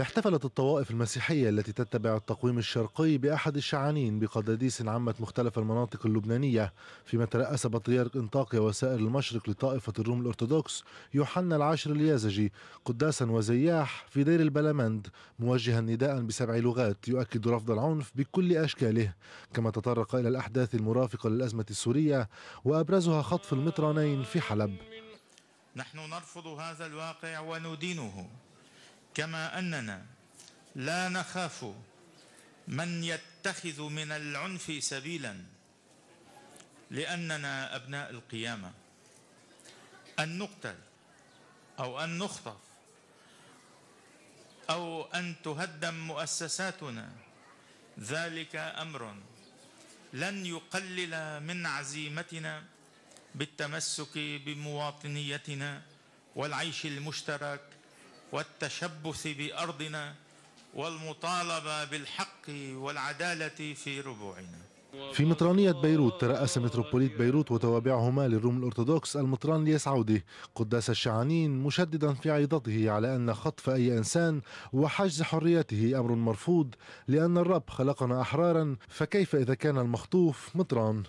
احتفلت الطوائف المسيحية التي تتبع التقويم الشرقي بأحد الشعانين بقداديس عمت مختلف المناطق اللبنانية فيما ترأس بطريرك انطاكيا وسائر المشرق لطائفة الروم الأرثوذكس يوحنا العاشر اليازجي قداسا وزياح في دير البلمند موجها نداء بسبع لغات يؤكد رفض العنف بكل أشكاله كما تطرق إلى الأحداث المرافقة للأزمة السورية وأبرزها خطف المطرانين في حلب نحن نرفض هذا الواقع وندينه كما أننا لا نخاف من يتخذ من العنف سبيلا لأننا أبناء القيامة أن نقتل أو أن نخطف أو أن تهدم مؤسساتنا ذلك أمر لن يقلل من عزيمتنا بالتمسك بمواطنيتنا والعيش المشترك والتشبث بأرضنا والمطالبة بالحق والعدالة في ربوعنا في مطرانية بيروت ترأس متروبوليت بيروت وتوابعهما للروم الأرثوذكس المطراني سعودي قداس الشعانين مشددا في عيضته على أن خطف أي إنسان وحجز حريته أمر مرفوض لأن الرب خلقنا أحرارا فكيف إذا كان المخطوف مطران